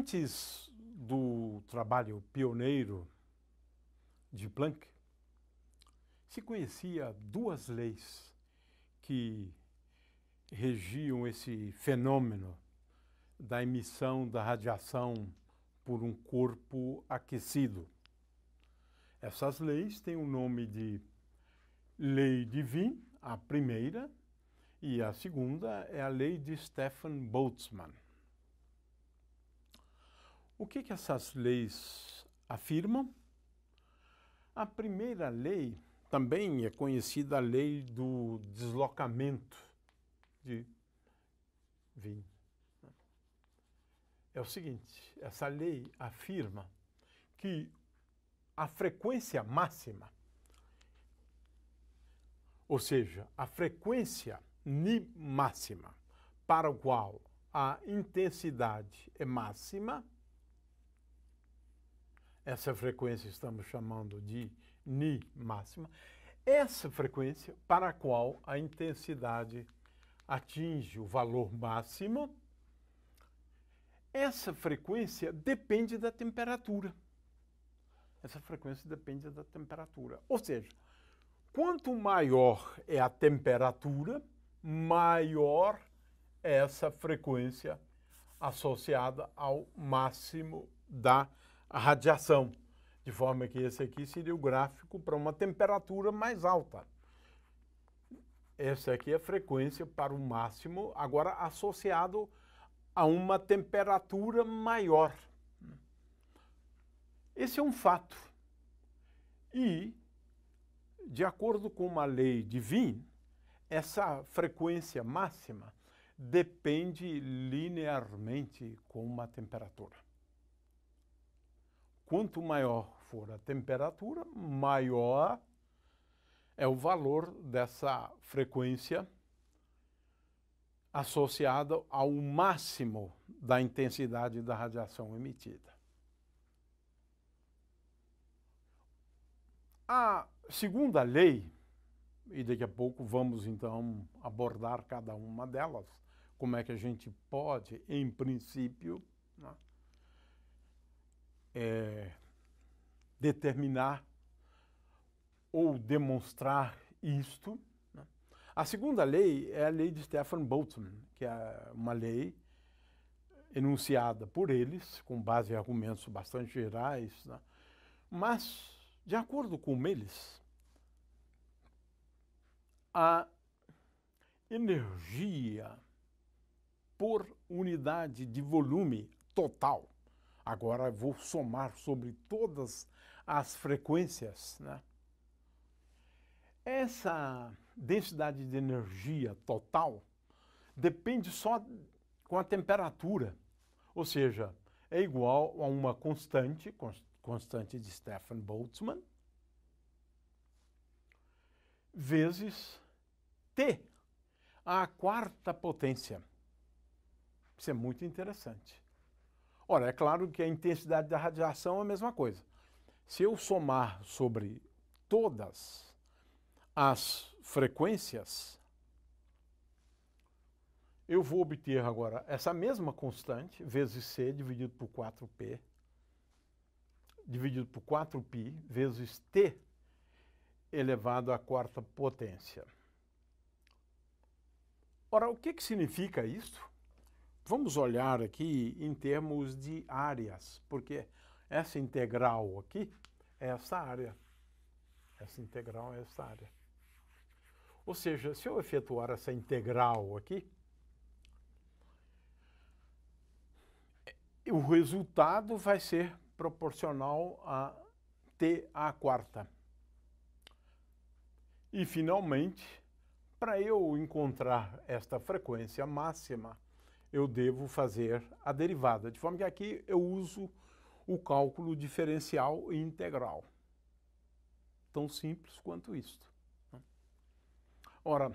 antes do trabalho pioneiro de Planck, se conhecia duas leis que regiam esse fenômeno da emissão da radiação por um corpo aquecido. Essas leis têm o nome de Lei de Wien, a primeira, e a segunda é a Lei de Stefan Boltzmann. O que, que essas leis afirmam? A primeira lei também é conhecida a lei do deslocamento de vinho. Né? É o seguinte: essa lei afirma que a frequência máxima, ou seja, a frequência ni máxima para o qual a intensidade é máxima, essa frequência estamos chamando de Ni máxima. Essa frequência para a qual a intensidade atinge o valor máximo, essa frequência depende da temperatura. Essa frequência depende da temperatura. Ou seja, quanto maior é a temperatura, maior é essa frequência associada ao máximo da temperatura a radiação, de forma que esse aqui seria o gráfico para uma temperatura mais alta. Essa aqui é a frequência para o máximo, agora associado a uma temperatura maior. Esse é um fato. E, de acordo com uma lei de Wien, essa frequência máxima depende linearmente com uma temperatura. Quanto maior for a temperatura, maior é o valor dessa frequência associada ao máximo da intensidade da radiação emitida. A segunda lei, e daqui a pouco vamos então abordar cada uma delas, como é que a gente pode, em princípio, né, é, determinar ou demonstrar isto. Né? A segunda lei é a lei de Stefan Boltzmann, que é uma lei enunciada por eles, com base em argumentos bastante gerais, né? mas, de acordo com eles, a energia por unidade de volume total Agora vou somar sobre todas as frequências. Né? Essa densidade de energia total depende só com a temperatura, ou seja, é igual a uma constante, constante de Stefan Boltzmann, vezes T, a quarta potência. Isso é muito interessante. Ora, é claro que a intensidade da radiação é a mesma coisa. Se eu somar sobre todas as frequências, eu vou obter agora essa mesma constante, vezes C dividido por 4P, dividido por 4π, vezes T elevado à quarta potência. Ora, o que, que significa isso? Vamos olhar aqui em termos de áreas, porque essa integral aqui é essa área. Essa integral é essa área. Ou seja, se eu efetuar essa integral aqui, o resultado vai ser proporcional a t à quarta. E, finalmente, para eu encontrar esta frequência máxima, eu devo fazer a derivada. De forma que aqui eu uso o cálculo diferencial e integral. Tão simples quanto isto. Ora,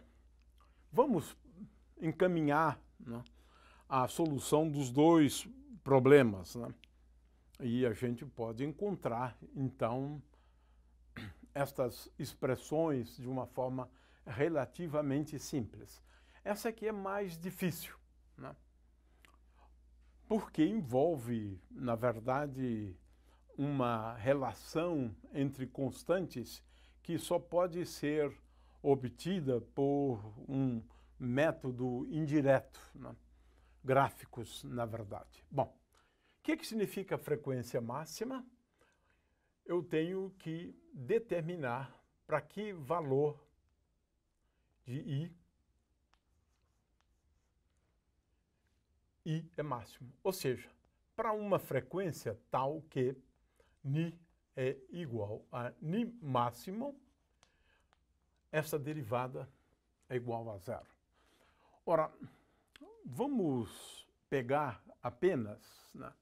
vamos encaminhar né, a solução dos dois problemas. Né? E a gente pode encontrar, então, estas expressões de uma forma relativamente simples. Essa aqui é mais difícil. Né? porque envolve, na verdade, uma relação entre constantes que só pode ser obtida por um método indireto, né? gráficos, na verdade. Bom, o que, é que significa frequência máxima? Eu tenho que determinar para que valor de I I é máximo. Ou seja, para uma frequência tal que Ni é igual a Ni máximo, essa derivada é igual a zero. Ora, vamos pegar apenas né,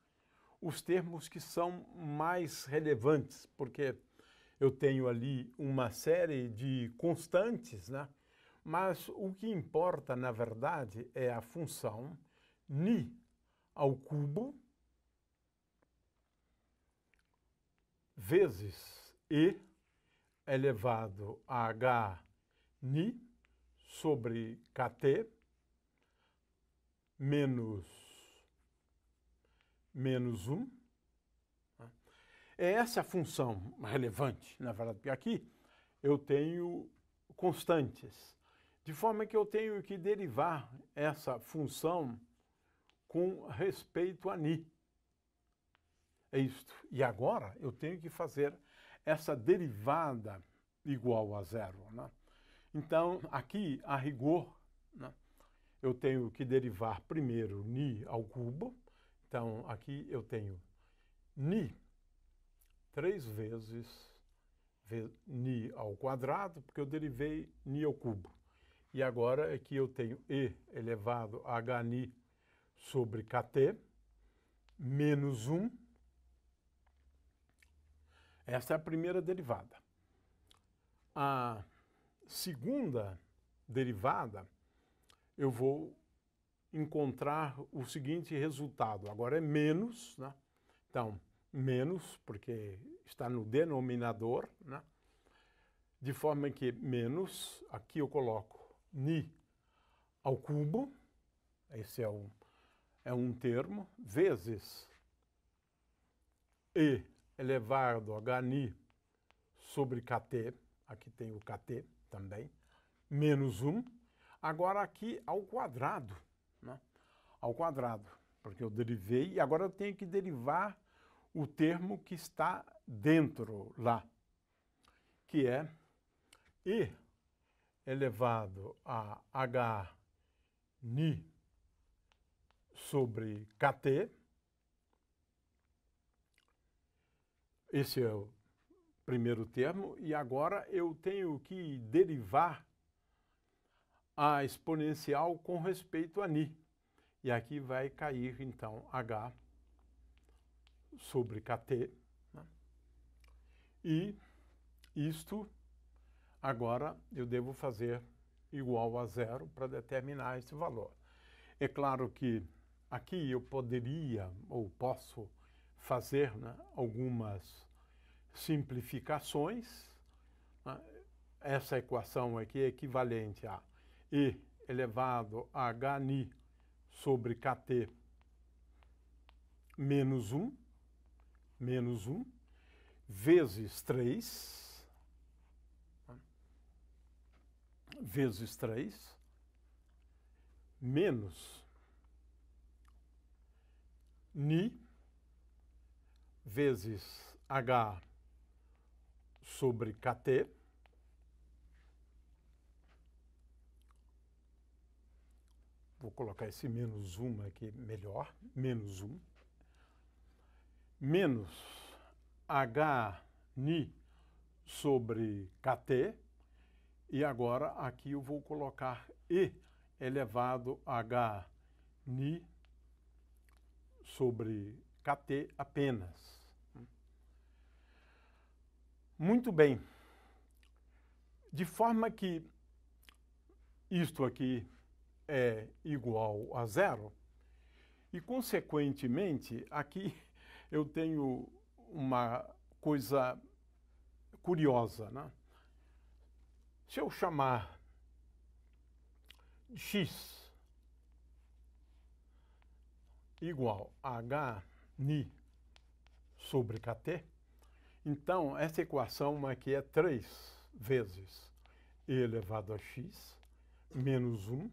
os termos que são mais relevantes, porque eu tenho ali uma série de constantes, né, mas o que importa, na verdade, é a função n ao cubo vezes e elevado a h n sobre kt menos menos 1. É essa a função relevante, na verdade, porque aqui eu tenho constantes, de forma que eu tenho que derivar essa função com respeito a Ni. É isto. E agora eu tenho que fazer essa derivada igual a zero. Né? Então, aqui, a rigor, né? eu tenho que derivar primeiro Ni ao cubo. Então, aqui eu tenho Ni três vezes Ni ao quadrado, porque eu derivei Ni ao cubo. E agora é que eu tenho E elevado a HNi sobre KT menos 1. Essa é a primeira derivada. A segunda derivada, eu vou encontrar o seguinte resultado. Agora é menos, né? Então, menos, porque está no denominador, né? De forma que menos, aqui eu coloco ni ao cubo, esse é o é um termo, vezes E elevado a Hni sobre KT, aqui tem o KT também, menos 1, agora aqui ao quadrado, né? ao quadrado, porque eu derivei e agora eu tenho que derivar o termo que está dentro lá, que é E elevado a Hni sobre KT. Esse é o primeiro termo, e agora eu tenho que derivar a exponencial com respeito a ni. E aqui vai cair, então, h sobre kt. Né? E isto, agora, eu devo fazer igual a zero para determinar esse valor. É claro que Aqui eu poderia ou posso fazer né, algumas simplificações. Né. Essa equação aqui é equivalente a E elevado a HNI sobre KT menos 1, menos 1, vezes 3, né, vezes 3, menos Ni vezes H sobre KT vou colocar esse menos 1 aqui melhor, menos 1, menos h ni sobre kt, e agora aqui eu vou colocar e elevado a h ni sobre KT apenas. Muito bem. De forma que isto aqui é igual a zero, e, consequentemente, aqui eu tenho uma coisa curiosa. Né? Se eu chamar x igual a ni sobre KT, então essa equação aqui é 3 vezes e elevado a x menos 1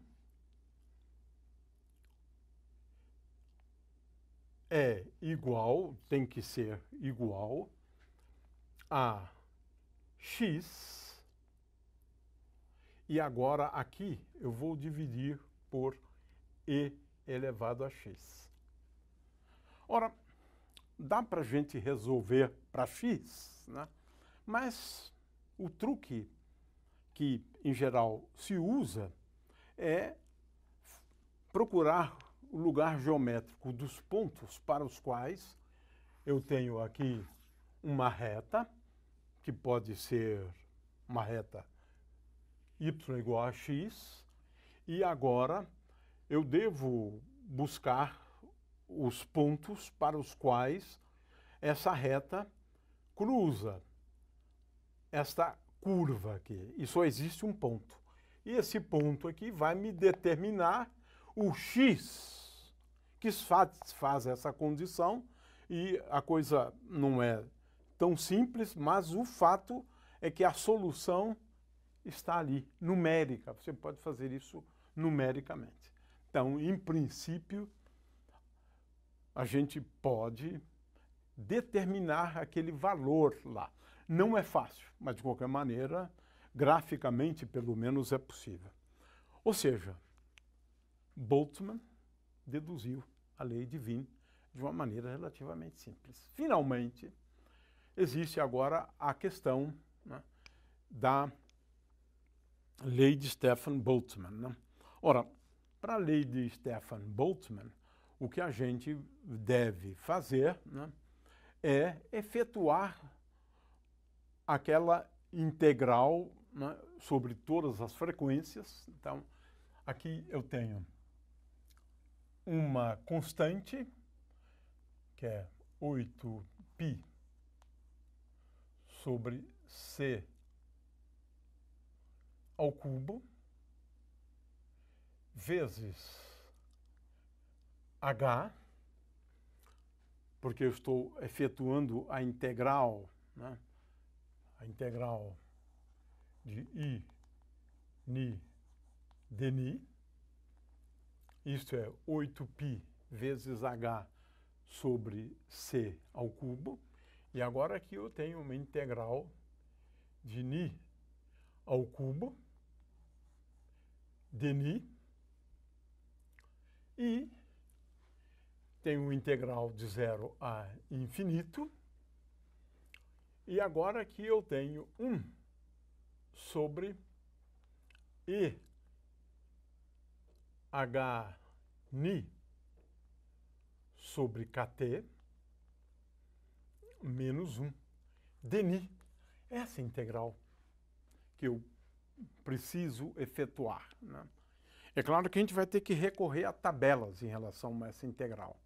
é igual, tem que ser igual a x. E agora aqui eu vou dividir por e elevado a x. Ora, dá para a gente resolver para X, né? mas o truque que, em geral, se usa é procurar o lugar geométrico dos pontos para os quais eu tenho aqui uma reta, que pode ser uma reta y igual a x, e agora eu devo buscar os pontos para os quais essa reta cruza esta curva aqui. E só existe um ponto. E esse ponto aqui vai me determinar o x que satisfaz essa condição. E a coisa não é tão simples, mas o fato é que a solução está ali, numérica. Você pode fazer isso numericamente. Então, em princípio, a gente pode determinar aquele valor lá. Não é fácil, mas de qualquer maneira, graficamente pelo menos é possível. Ou seja, Boltzmann deduziu a lei de Wien de uma maneira relativamente simples. Finalmente, existe agora a questão né, da lei de Stefan Boltzmann. Né? Ora, para a lei de Stefan Boltzmann, o que a gente deve fazer né, é efetuar aquela integral né, sobre todas as frequências. Então, aqui eu tenho uma constante, que é 8π sobre c ao cubo, vezes H, porque eu estou efetuando a integral, né? a integral de I, Ni, dNi, isto é 8π vezes H sobre C ao cubo, e agora aqui eu tenho uma integral de Ni ao cubo, dNi, e tem um integral de zero a infinito. E agora aqui eu tenho 1 um sobre e h ni sobre kt menos 1 dni. Essa integral que eu preciso efetuar. Né? É claro que a gente vai ter que recorrer a tabelas em relação a essa integral.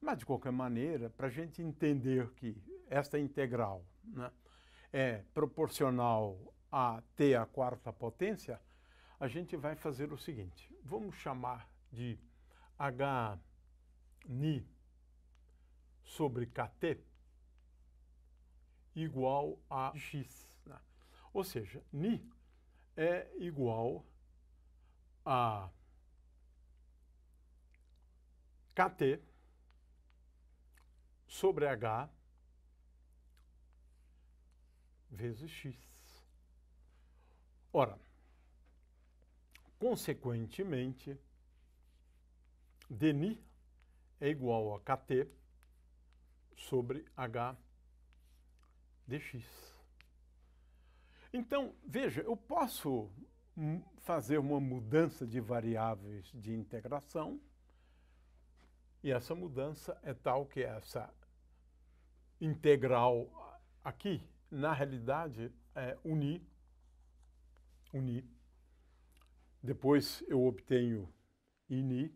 Mas, de qualquer maneira, para a gente entender que esta é integral né, é proporcional a t à quarta potência, a gente vai fazer o seguinte. Vamos chamar de h ni sobre kt igual a x. Né? Ou seja, ni é igual a kt sobre H vezes X. Ora, consequentemente, dni é igual a kt sobre h dx. Então, veja, eu posso fazer uma mudança de variáveis de integração e essa mudança é tal que essa integral aqui, na realidade, é unir, unir. Depois eu obtenho ini,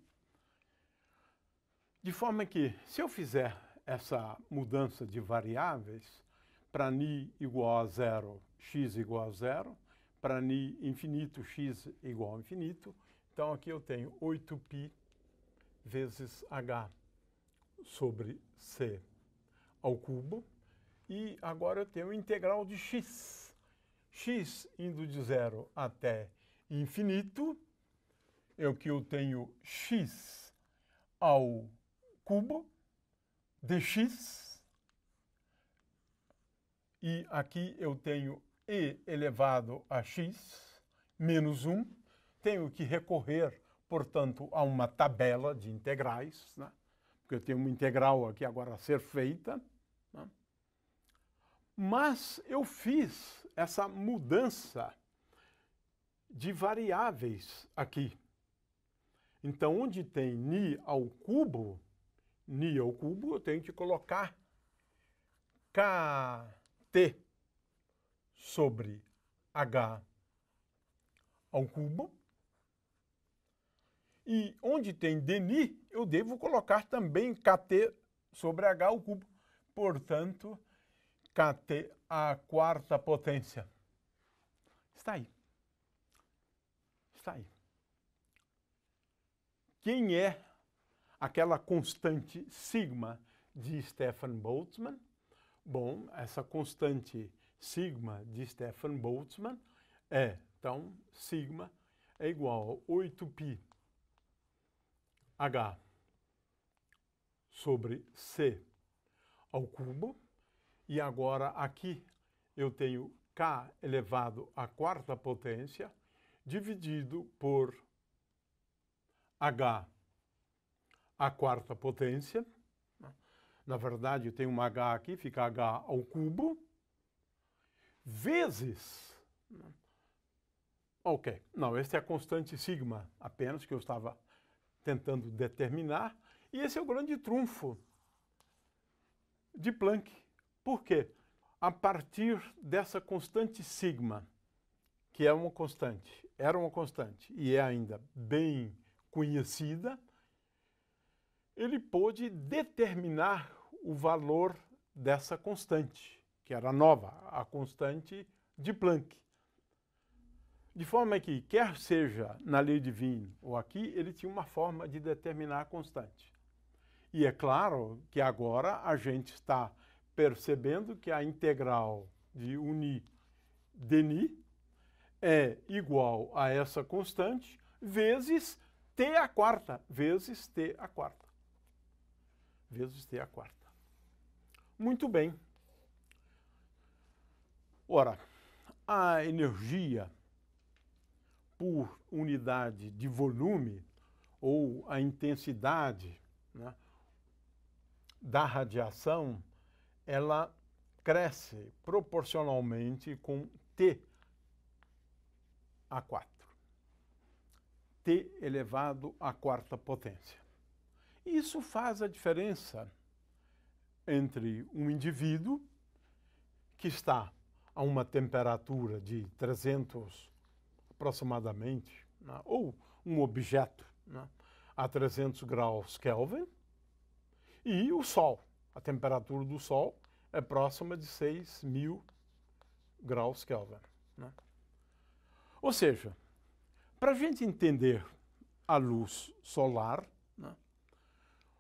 de forma que, se eu fizer essa mudança de variáveis, para ni igual a zero, x igual a zero, para ni infinito, x igual a infinito, então aqui eu tenho 8π vezes H sobre C ao cubo. E agora eu tenho integral de x. x indo de zero até infinito, eu é que eu tenho x ao cubo dx. E aqui eu tenho e elevado a x menos 1. Tenho que recorrer portanto, a uma tabela de integrais, né? porque eu tenho uma integral aqui agora a ser feita. Né? Mas eu fiz essa mudança de variáveis aqui. Então, onde tem ni ao cubo, ni ao cubo, eu tenho que colocar kt sobre h ao cubo e onde tem deni, eu devo colocar também kt sobre h ao cubo. Portanto, kt à quarta potência. Está aí. Está aí. Quem é aquela constante sigma de Stefan Boltzmann? Bom, essa constante sigma de Stefan Boltzmann é, então, sigma é igual a 8π H sobre C ao cubo. E agora aqui eu tenho K elevado à quarta potência dividido por H à quarta potência. Na verdade, eu tenho uma H aqui, fica H ao cubo, vezes... Ok, não, esta é a constante sigma, apenas que eu estava tentando determinar, e esse é o grande trunfo de Planck. Por quê? A partir dessa constante sigma, que é uma constante, era uma constante e é ainda bem conhecida, ele pôde determinar o valor dessa constante, que era nova, a constante de Planck. De forma que, quer seja na lei divina ou aqui, ele tinha uma forma de determinar a constante. E é claro que agora a gente está percebendo que a integral de uni deni é igual a essa constante vezes t a quarta, vezes t a quarta. Vezes t a quarta. Muito bem. Ora, a energia por unidade de volume ou a intensidade né, da radiação, ela cresce proporcionalmente com T a 4. T elevado à quarta potência. Isso faz a diferença entre um indivíduo que está a uma temperatura de 300 aproximadamente, né, ou um objeto né, a 300 graus Kelvin, e o Sol. A temperatura do Sol é próxima de 6 mil graus Kelvin. Né? Ou seja, para a gente entender a luz solar, né,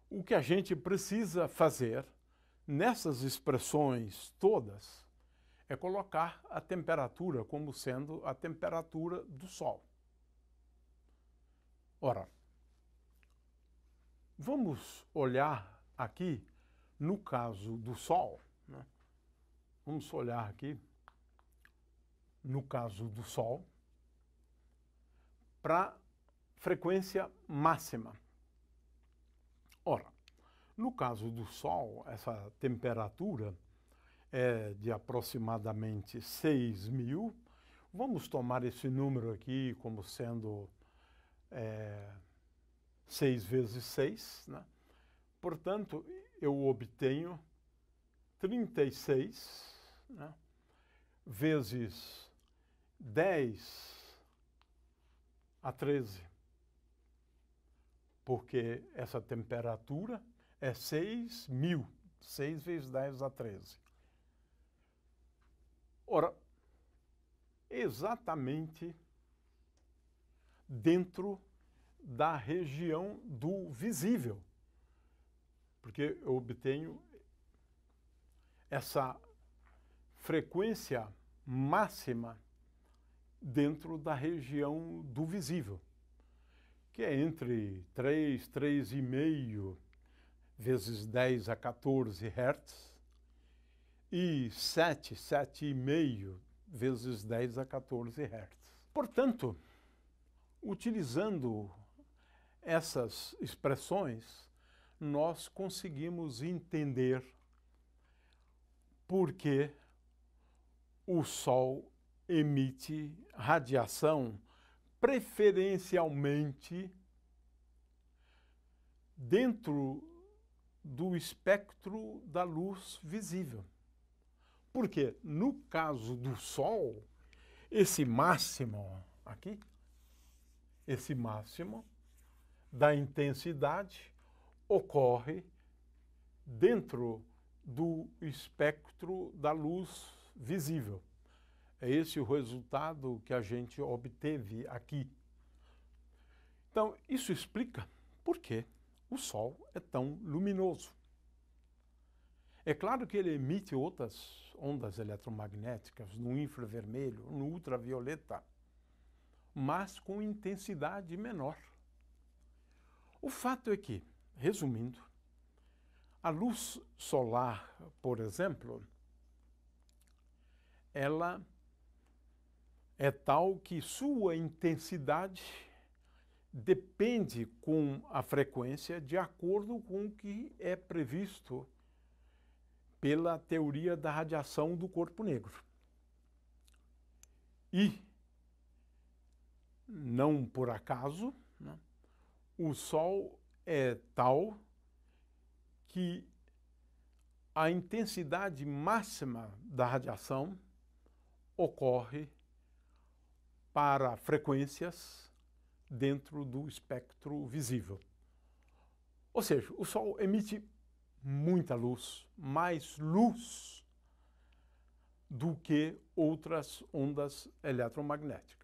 o que a gente precisa fazer nessas expressões todas é colocar a temperatura como sendo a temperatura do Sol. Ora, vamos olhar aqui no caso do Sol, né? vamos olhar aqui no caso do Sol para frequência máxima. Ora, no caso do Sol, essa temperatura é de aproximadamente 6 mil. Vamos tomar esse número aqui como sendo é, 6 vezes 6. Né? Portanto, eu obtenho 36 né? vezes 10 a 13, porque essa temperatura é 6 mil, 6 vezes 10 a 13. Ora, exatamente dentro da região do visível, porque eu obtenho essa frequência máxima dentro da região do visível, que é entre 3, 3,5 vezes 10 a 14 Hz, e 7, 7,5 vezes 10 a 14 Hz. Portanto, utilizando essas expressões, nós conseguimos entender por que o Sol emite radiação preferencialmente dentro do espectro da luz visível. Porque no caso do Sol, esse máximo aqui, esse máximo da intensidade ocorre dentro do espectro da luz visível. É esse o resultado que a gente obteve aqui. Então, isso explica por que o Sol é tão luminoso. É claro que ele emite outras ondas eletromagnéticas no infravermelho, no ultravioleta, mas com intensidade menor. O fato é que, resumindo, a luz solar, por exemplo, ela é tal que sua intensidade depende com a frequência de acordo com o que é previsto pela teoria da radiação do corpo negro. E, não por acaso, né, o Sol é tal que a intensidade máxima da radiação ocorre para frequências dentro do espectro visível. Ou seja, o Sol emite muita luz, mais luz do que outras ondas eletromagnéticas.